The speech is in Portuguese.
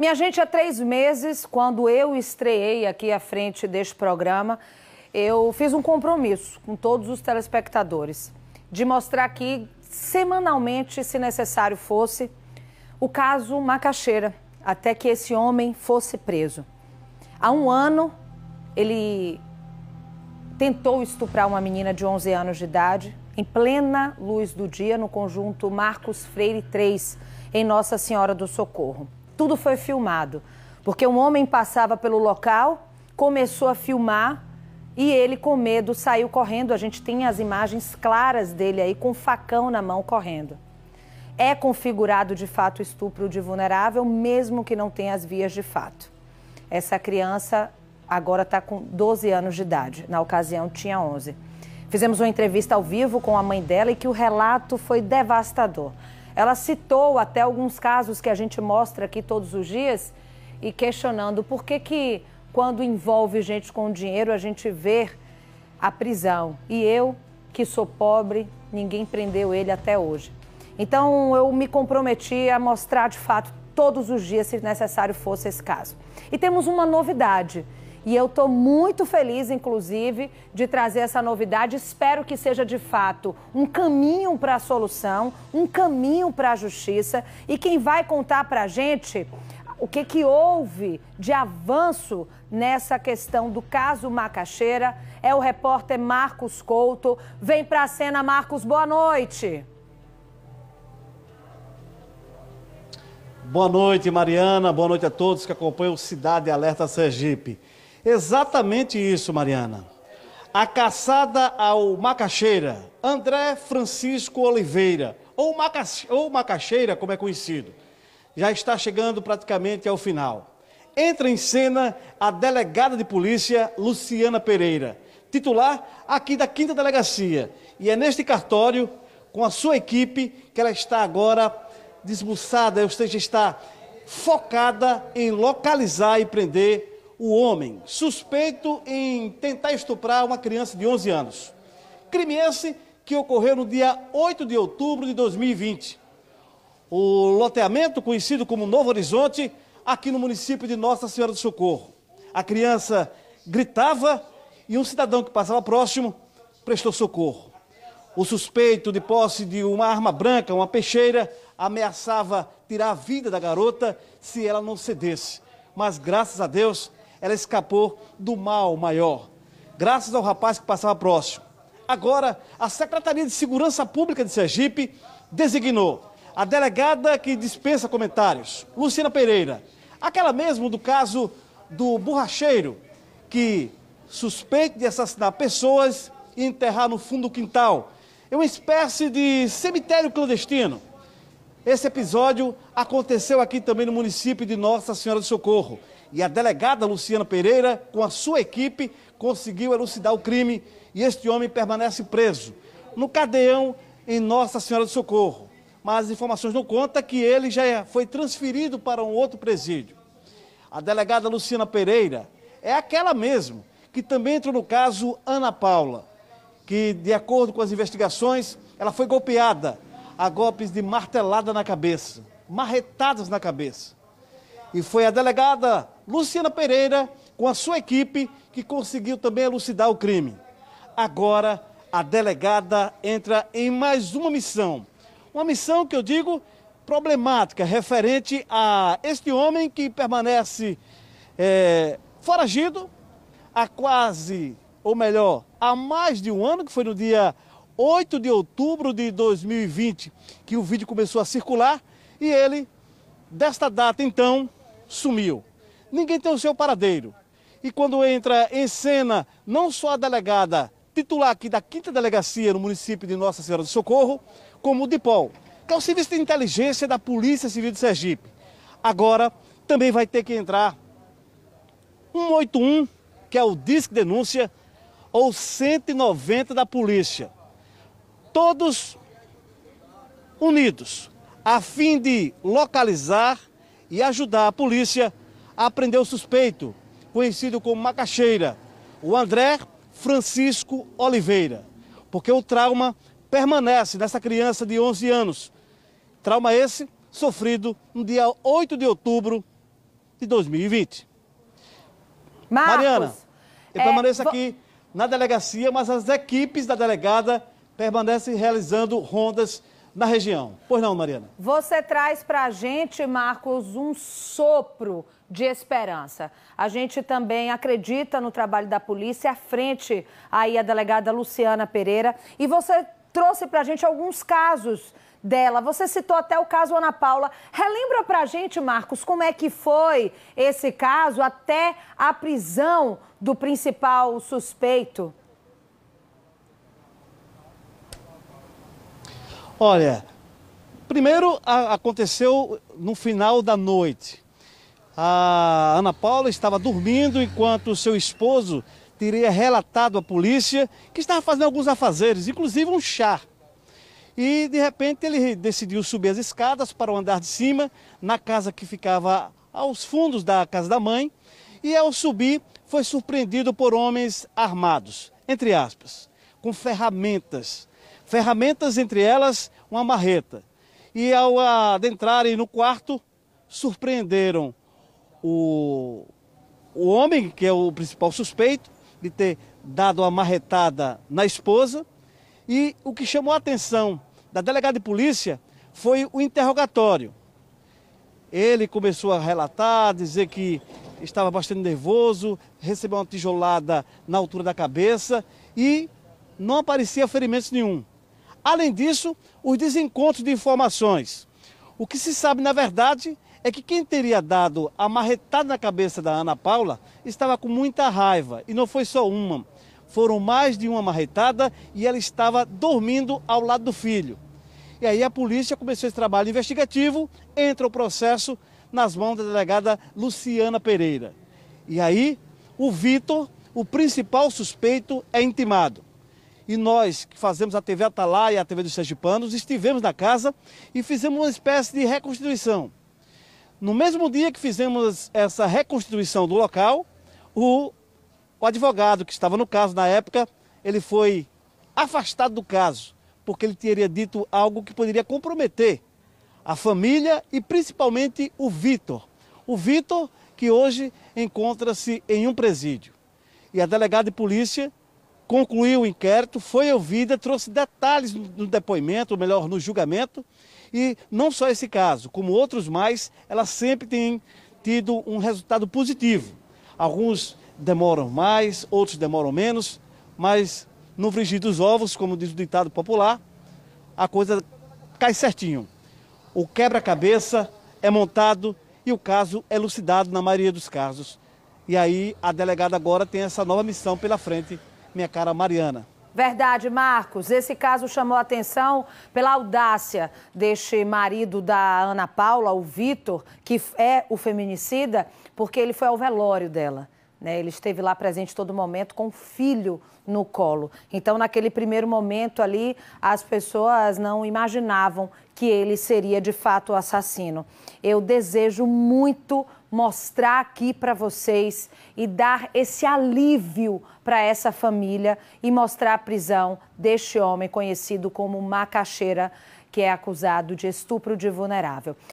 Minha gente, há três meses, quando eu estreiei aqui à frente deste programa, eu fiz um compromisso com todos os telespectadores de mostrar aqui, semanalmente, se necessário fosse, o caso Macaxeira, até que esse homem fosse preso. Há um ano, ele tentou estuprar uma menina de 11 anos de idade, em plena luz do dia, no conjunto Marcos Freire 3, em Nossa Senhora do Socorro tudo foi filmado. Porque um homem passava pelo local, começou a filmar e ele, com medo, saiu correndo. A gente tem as imagens claras dele aí com um facão na mão correndo. É configurado de fato estupro de vulnerável, mesmo que não tenha as vias de fato. Essa criança agora está com 12 anos de idade, na ocasião tinha 11. Fizemos uma entrevista ao vivo com a mãe dela e que o relato foi devastador. Ela citou até alguns casos que a gente mostra aqui todos os dias e questionando por que, que quando envolve gente com dinheiro, a gente vê a prisão. E eu, que sou pobre, ninguém prendeu ele até hoje. Então eu me comprometi a mostrar de fato todos os dias, se necessário fosse esse caso. E temos uma novidade. E eu estou muito feliz, inclusive, de trazer essa novidade. Espero que seja de fato um caminho para a solução, um caminho para a justiça. E quem vai contar para a gente o que, que houve de avanço nessa questão do caso Macaxeira é o repórter Marcos Couto. Vem para a cena, Marcos, boa noite. Boa noite, Mariana. Boa noite a todos que acompanham o Cidade Alerta Sergipe. Exatamente isso, Mariana. A caçada ao Macaxeira, André Francisco Oliveira, ou, Maca, ou Macaxeira, como é conhecido, já está chegando praticamente ao final. Entra em cena a delegada de polícia Luciana Pereira, titular aqui da Quinta Delegacia. E é neste cartório, com a sua equipe, que ela está agora desbuçada, ou seja, está focada em localizar e prender o homem suspeito em tentar estuprar uma criança de 11 anos. Crime esse que ocorreu no dia 8 de outubro de 2020. O loteamento, conhecido como Novo Horizonte, aqui no município de Nossa Senhora do Socorro. A criança gritava e um cidadão que passava próximo prestou socorro. O suspeito de posse de uma arma branca, uma peixeira, ameaçava tirar a vida da garota se ela não cedesse. Mas graças a Deus, ela escapou do mal maior, graças ao rapaz que passava próximo. Agora, a Secretaria de Segurança Pública de Sergipe designou a delegada que dispensa comentários, Luciana Pereira, aquela mesmo do caso do borracheiro que suspeita de assassinar pessoas e enterrar no fundo do quintal. É uma espécie de cemitério clandestino. Esse episódio aconteceu aqui também no município de Nossa Senhora do Socorro. E a delegada Luciana Pereira, com a sua equipe, conseguiu elucidar o crime e este homem permanece preso no cadeão em Nossa Senhora do Socorro. Mas as informações não contam que ele já foi transferido para um outro presídio. A delegada Luciana Pereira é aquela mesmo que também entrou no caso Ana Paula, que, de acordo com as investigações, ela foi golpeada a golpes de martelada na cabeça, marretadas na cabeça. E foi a delegada Luciana Pereira, com a sua equipe, que conseguiu também elucidar o crime. Agora, a delegada entra em mais uma missão. Uma missão que eu digo problemática, referente a este homem que permanece é, foragido há quase, ou melhor, há mais de um ano, que foi no dia 8 de outubro de 2020, que o vídeo começou a circular, e ele, desta data então, sumiu ninguém tem o seu paradeiro. E quando entra em cena não só a delegada titular aqui da quinta delegacia no município de Nossa Senhora do Socorro, como o DIPOL, que é o serviço de inteligência da Polícia Civil de Sergipe. Agora também vai ter que entrar 181, que é o Disque Denúncia, ou 190 da Polícia. Todos unidos, a fim de localizar e ajudar a polícia a prender o suspeito, conhecido como Macaxeira, o André Francisco Oliveira, porque o trauma permanece nessa criança de 11 anos. Trauma esse sofrido no dia 8 de outubro de 2020. Marcos, Mariana, eu é, permaneço aqui na delegacia, mas as equipes da delegada permanecem realizando rondas na região. Pois não, Mariana? Você traz para a gente, Marcos, um sopro de esperança. A gente também acredita no trabalho da polícia, à frente aí a delegada Luciana Pereira. E você trouxe para a gente alguns casos dela. Você citou até o caso Ana Paula. Relembra para a gente, Marcos, como é que foi esse caso até a prisão do principal suspeito? Olha, primeiro aconteceu no final da noite. A Ana Paula estava dormindo enquanto seu esposo teria relatado à polícia que estava fazendo alguns afazeres, inclusive um chá. E de repente ele decidiu subir as escadas para o andar de cima, na casa que ficava aos fundos da casa da mãe, e ao subir foi surpreendido por homens armados, entre aspas, com ferramentas. Ferramentas, entre elas, uma marreta. E ao adentrarem no quarto, surpreenderam o, o homem, que é o principal suspeito, de ter dado uma marretada na esposa. E o que chamou a atenção da delegada de polícia foi o interrogatório. Ele começou a relatar, dizer que estava bastante nervoso, recebeu uma tijolada na altura da cabeça e não aparecia ferimentos nenhum. Além disso, os desencontros de informações. O que se sabe, na verdade, é que quem teria dado a marretada na cabeça da Ana Paula estava com muita raiva. E não foi só uma. Foram mais de uma marretada e ela estava dormindo ao lado do filho. E aí a polícia começou esse trabalho investigativo, entra o processo nas mãos da delegada Luciana Pereira. E aí o Vitor, o principal suspeito, é intimado. E nós, que fazemos a TV Atalaia e a TV dos Sergipanos, estivemos na casa e fizemos uma espécie de reconstituição. No mesmo dia que fizemos essa reconstituição do local, o, o advogado que estava no caso na época, ele foi afastado do caso, porque ele teria dito algo que poderia comprometer a família e principalmente o Vitor. O Vitor que hoje encontra-se em um presídio. E a delegada de polícia concluiu o inquérito, foi ouvida, trouxe detalhes no depoimento, ou melhor, no julgamento. E não só esse caso, como outros mais, ela sempre tem tido um resultado positivo. Alguns demoram mais, outros demoram menos, mas no frigir dos ovos, como diz o ditado popular, a coisa cai certinho. O quebra-cabeça é montado e o caso é elucidado na maioria dos casos. E aí a delegada agora tem essa nova missão pela frente minha cara Mariana. Verdade, Marcos. Esse caso chamou a atenção pela audácia deste marido da Ana Paula, o Vitor, que é o feminicida, porque ele foi ao velório dela. Né? Ele esteve lá presente todo momento com o filho no colo. Então, naquele primeiro momento ali, as pessoas não imaginavam que ele seria de fato o assassino. Eu desejo muito mostrar aqui para vocês e dar esse alívio para essa família e mostrar a prisão deste homem conhecido como Macaxeira, que é acusado de estupro de vulnerável.